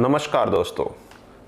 नमस्कार दोस्तों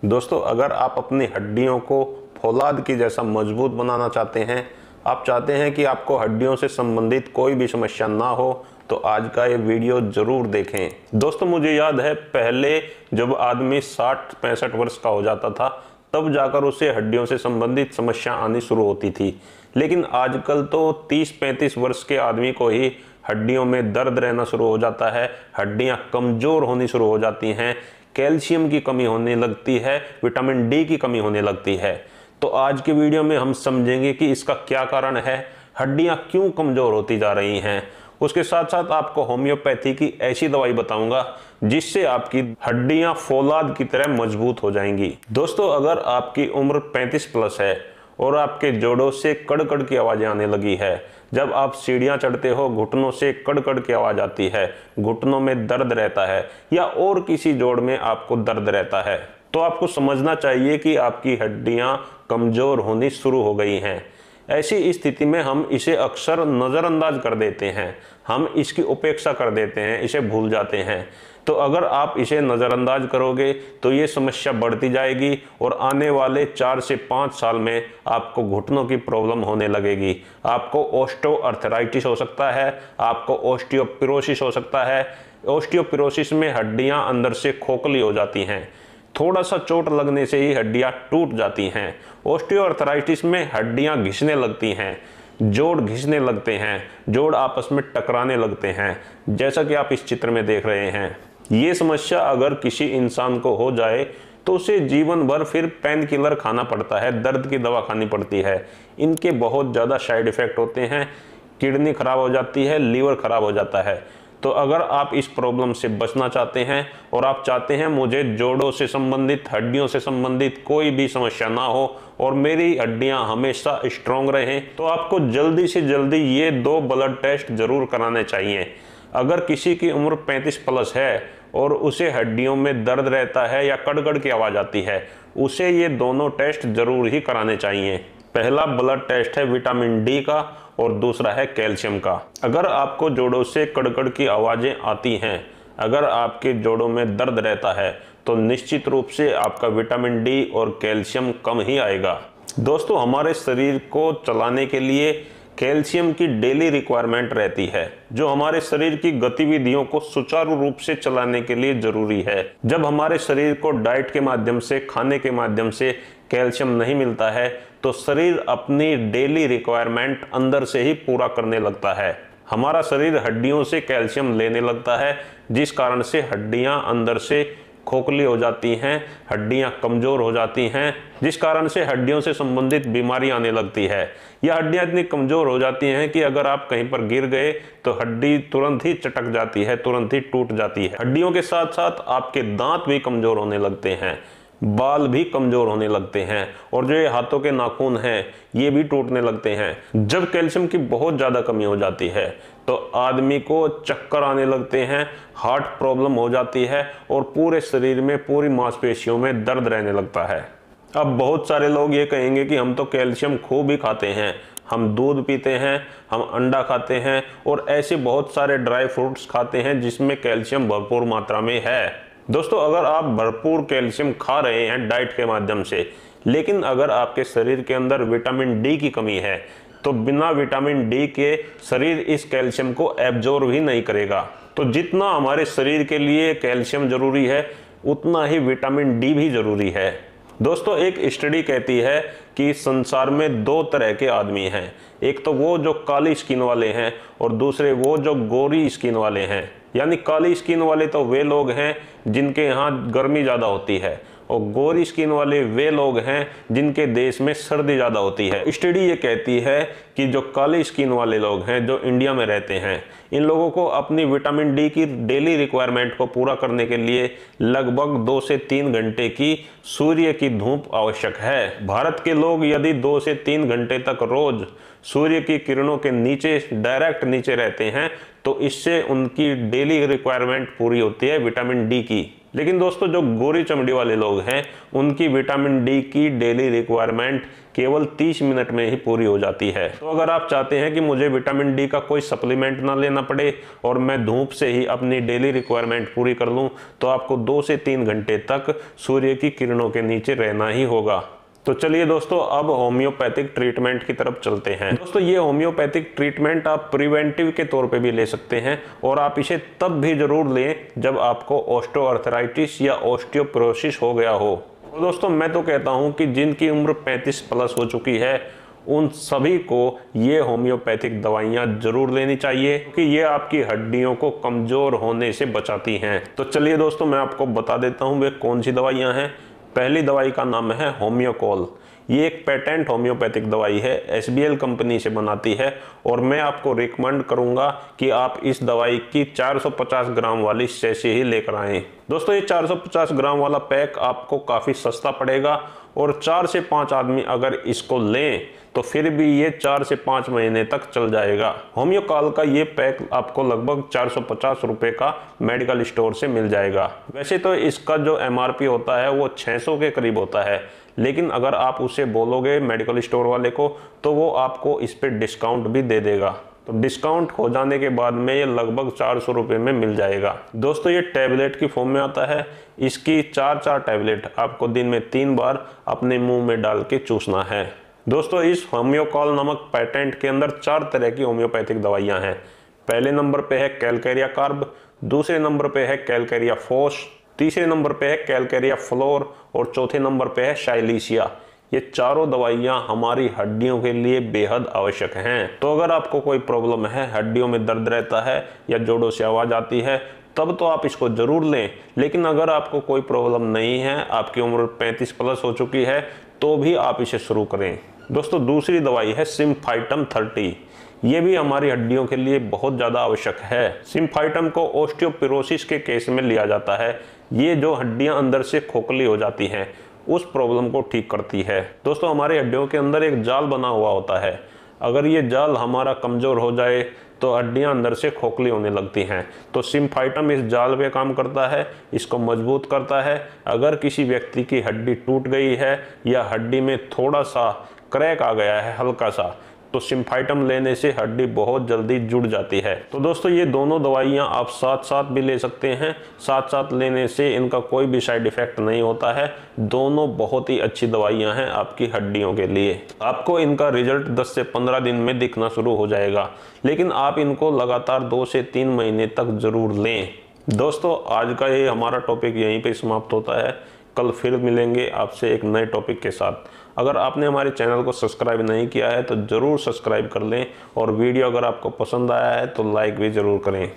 दोस्तों अगर आप अपनी हड्डियों को फौलाद की जैसा मजबूत बनाना चाहते हैं आप चाहते हैं कि आपको हड्डियों से संबंधित कोई भी समस्या ना हो तो आज का ये वीडियो ज़रूर देखें दोस्तों मुझे याद है पहले जब आदमी साठ पैंसठ वर्ष का हो जाता था तब जाकर उसे हड्डियों से संबंधित समस्या आनी शुरू होती थी लेकिन आजकल तो 30-35 वर्ष के आदमी को ही हड्डियों में दर्द रहना शुरू हो जाता है हड्डियां कमज़ोर होनी शुरू हो जाती हैं कैल्शियम की कमी होने लगती है विटामिन डी की कमी होने लगती है तो आज के वीडियो में हम समझेंगे कि इसका क्या कारण है हड्डियाँ क्यों कमज़ोर होती जा रही हैं उसके साथ साथ आपको होम्योपैथी की ऐसी दवाई बताऊंगा जिससे आपकी हड्डियां फौलाद की तरह मजबूत हो जाएंगी दोस्तों अगर आपकी उम्र 35 प्लस है और आपके जोड़ों से कड़कड़ की आवाज़ें आने लगी है जब आप सीढ़ियाँ चढ़ते हो घुटनों से कड़कड़ की आवाज़ आती है घुटनों में दर्द रहता है या और किसी जोड़ में आपको दर्द रहता है तो आपको समझना चाहिए कि आपकी हड्डियाँ कमज़ोर होनी शुरू हो गई हैं ऐसी स्थिति में हम इसे अक्सर नज़रअंदाज कर देते हैं हम इसकी उपेक्षा कर देते हैं इसे भूल जाते हैं तो अगर आप इसे नज़रअंदाज करोगे तो ये समस्या बढ़ती जाएगी और आने वाले चार से पाँच साल में आपको घुटनों की प्रॉब्लम होने लगेगी आपको ओस्टो अर्थराइटिस हो सकता है आपको ओस्टियोपिरोसिस हो सकता है ओस्टियोपिरोसिस में हड्डियाँ अंदर से खोखली हो जाती हैं थोड़ा सा चोट लगने से ही हड्डियाँ टूट जाती हैं ओस्टियोअर्थराइटिस में हड्डियाँ घिसने लगती हैं जोड़ घिसने लगते हैं जोड़ आपस में टकराने लगते हैं जैसा कि आप इस चित्र में देख रहे हैं ये समस्या अगर किसी इंसान को हो जाए तो उसे जीवन भर फिर पेन किलर खाना पड़ता है दर्द की दवा खानी पड़ती है इनके बहुत ज़्यादा साइड इफ़ेक्ट होते हैं किडनी ख़राब हो जाती है लीवर ख़राब हो जाता है तो अगर आप इस प्रॉब्लम से बचना चाहते हैं और आप चाहते हैं मुझे जोड़ों से संबंधित हड्डियों से संबंधित कोई भी समस्या ना हो और मेरी हड्डियां हमेशा स्ट्रोंग रहें तो आपको जल्दी से जल्दी ये दो ब्लड टेस्ट ज़रूर कराने चाहिए अगर किसी की उम्र 35 प्लस है और उसे हड्डियों में दर्द रहता है या कड़कड़ की आवाज़ आती है उसे ये दोनों टेस्ट ज़रूर ही कराने चाहिए पहला ब्लड टेस्ट है विटामिन डी का और दूसरा है कैल्शियम का अगर आपको जोड़ों से कड़कड़ की आवाज़ें आती हैं अगर आपके जोड़ों में दर्द रहता है तो निश्चित रूप से आपका विटामिन डी और कैल्शियम कम ही आएगा दोस्तों हमारे शरीर को चलाने के लिए कैल्शियम की डेली रिक्वायरमेंट रहती है जो हमारे शरीर की गतिविधियों को सुचारू रूप से चलाने के लिए जरूरी है जब हमारे शरीर को डाइट के माध्यम से खाने के माध्यम से कैल्शियम नहीं मिलता है तो शरीर अपनी डेली रिक्वायरमेंट अंदर से ही पूरा करने लगता है हमारा शरीर हड्डियों से कैल्शियम लेने लगता है जिस कारण से हड्डियां अंदर से खोखली हो जाती हैं हड्डियां कमज़ोर हो जाती हैं जिस कारण से हड्डियों से संबंधित बीमारी आने लगती है यह हड्डियां इतनी कमज़ोर हो जाती हैं कि अगर आप कहीं पर गिर गए तो हड्डी तुरंत ही चटक जाती है तुरंत ही टूट जाती है हड्डियों के साथ साथ आपके दांत भी कमज़ोर होने लगते हैं बाल भी कमजोर होने लगते हैं और जो ये हाथों के नाखून हैं ये भी टूटने लगते हैं जब कैल्शियम की बहुत ज़्यादा कमी हो जाती है तो आदमी को चक्कर आने लगते हैं हार्ट प्रॉब्लम हो जाती है और पूरे शरीर में पूरी मांसपेशियों में दर्द रहने लगता है अब बहुत सारे लोग ये कहेंगे कि हम तो कैल्शियम खूब ही खाते हैं हम दूध पीते हैं हम अंडा खाते हैं और ऐसे बहुत सारे ड्राई फ्रूट्स खाते हैं जिसमें कैल्शियम भरपूर मात्रा में है दोस्तों अगर आप भरपूर कैल्शियम खा रहे हैं डाइट के माध्यम से लेकिन अगर आपके शरीर के अंदर विटामिन डी की कमी है तो बिना विटामिन डी के शरीर इस कैल्शियम को एब्जोर्व ही नहीं करेगा तो जितना हमारे शरीर के लिए कैल्शियम जरूरी है उतना ही विटामिन डी भी जरूरी है दोस्तों एक स्टडी कहती है कि संसार में दो तरह के आदमी हैं एक तो वो जो काली स्किन वाले हैं और दूसरे वो जो गोरी स्किन वाले हैं यानी काली स्किन वाले तो वे लोग हैं जिनके यहाँ गर्मी ज़्यादा होती है और गोरी स्किन वाले वे लोग हैं जिनके देश में सर्दी ज़्यादा होती है स्टडी ये कहती है कि जो काली स्किन वाले लोग हैं जो इंडिया में रहते हैं इन लोगों को अपनी विटामिन डी की डेली रिक्वायरमेंट को पूरा करने के लिए लगभग दो से तीन घंटे की सूर्य की धूप आवश्यक है भारत के लोग यदि दो से तीन घंटे तक रोज सूर्य की किरणों के नीचे डायरेक्ट नीचे रहते हैं तो इससे उनकी डेली रिक्वायरमेंट पूरी होती है विटामिन डी की लेकिन दोस्तों जो गोरी चमड़ी वाले लोग हैं उनकी विटामिन डी की डेली रिक्वायरमेंट केवल 30 मिनट में ही पूरी हो जाती है तो अगर आप चाहते हैं कि मुझे विटामिन डी का कोई सप्लीमेंट ना लेना पड़े और मैं धूप से ही अपनी डेली रिक्वायरमेंट पूरी कर लूँ तो आपको दो से तीन घंटे तक सूर्य की किरणों के नीचे रहना ही होगा तो चलिए दोस्तों अब होम्योपैथिक ट्रीटमेंट की तरफ चलते हैं दोस्तों ये होम्योपैथिक ट्रीटमेंट आप प्रिवेंटिव के तौर पे भी ले सकते हैं और आप इसे तब भी ज़रूर लें जब आपको ऑस्टोअर्थराइटिस या ऑस्टियोप्रोसिस हो गया हो और दोस्तों मैं तो कहता हूँ कि जिनकी उम्र 35 प्लस हो चुकी है उन सभी को ये होम्योपैथिक दवाइयाँ जरूर लेनी चाहिए क्योंकि ये आपकी हड्डियों को कमज़ोर होने से बचाती हैं तो चलिए दोस्तों मैं आपको बता देता हूँ वे कौन सी दवाइयाँ हैं पहली दवाई का नाम है होम्योकॉल ये एक पेटेंट होम्योपैथिक दवाई है एस कंपनी से बनाती है और मैं आपको रिकमेंड करूंगा कि आप इस दवाई की 450 ग्राम वाली सैसे ही लेकर आएँ दोस्तों ये 450 ग्राम वाला पैक आपको काफ़ी सस्ता पड़ेगा और चार से पाँच आदमी अगर इसको लें तो फिर भी ये चार से पाँच महीने तक चल जाएगा होम्योकाल का ये पैक आपको लगभग चार सौ पचास रुपये का मेडिकल स्टोर से मिल जाएगा वैसे तो इसका जो एम होता है वो छः सौ के करीब होता है लेकिन अगर आप उसे बोलोगे मेडिकल स्टोर वाले को तो वो आपको इस पर डिस्काउंट भी दे देगा तो डिस्काउंट हो जाने के बाद में ये लगभग चार सौ रुपये में मिल जाएगा दोस्तों ये टैबलेट की फॉर्म में आता है इसकी चार चार टैबलेट आपको दिन में तीन बार अपने मुंह में डाल के चूसना है दोस्तों इस होम्योकॉल नामक पैटेंट के अंदर चार तरह की होम्योपैथिक दवाइयाँ हैं पहले नंबर पर है कैलकेरिया कार्ब दूसरे नंबर पर है कैलकेरिया फोश तीसरे नंबर पर है कैलकेरिया फ्लोर और चौथे नंबर पर है शाइलिशिया ये चारों दवाइयाँ हमारी हड्डियों के लिए बेहद आवश्यक हैं तो अगर आपको कोई प्रॉब्लम है हड्डियों में दर्द रहता है या जोड़ों से आवाज़ आती है तब तो आप इसको ज़रूर लें लेकिन अगर आपको कोई प्रॉब्लम नहीं है आपकी उम्र 35 प्लस हो चुकी है तो भी आप इसे शुरू करें दोस्तों दूसरी दवाई है सिम्फाइटम थर्टी ये भी हमारी हड्डियों के लिए बहुत ज़्यादा आवश्यक है सिम्फाइटम को ओस्टियोपिरोसिस के केस में लिया जाता है ये जो हड्डियाँ अंदर से खोखली हो जाती हैं उस प्रॉब्लम को ठीक करती है दोस्तों हमारे हड्डियों के अंदर एक जाल बना हुआ होता है अगर ये जाल हमारा कमज़ोर हो जाए तो हड्डियाँ अंदर से खोखली होने लगती हैं तो सिम्फाइटम इस जाल पे काम करता है इसको मजबूत करता है अगर किसी व्यक्ति की हड्डी टूट गई है या हड्डी में थोड़ा सा क्रैक आ गया है हल्का सा तो सिम्फाइटम लेने से हड्डी बहुत जल्दी जुड़ जाती है तो दोस्तों ये दोनों दवाइयाँ आप साथ साथ भी ले सकते हैं साथ साथ लेने से इनका कोई भी साइड इफेक्ट नहीं होता है दोनों बहुत ही अच्छी दवाइयाँ हैं आपकी हड्डियों के लिए आपको इनका रिजल्ट दस से पंद्रह दिन में दिखना शुरू हो जाएगा लेकिन आप इनको लगातार दो से तीन महीने तक ज़रूर लें दोस्तों आज का ये हमारा टॉपिक यहीं पे समाप्त होता है कल फिर मिलेंगे आपसे एक नए टॉपिक के साथ अगर आपने हमारे चैनल को सब्सक्राइब नहीं किया है तो ज़रूर सब्सक्राइब कर लें और वीडियो अगर आपको पसंद आया है तो लाइक भी ज़रूर करें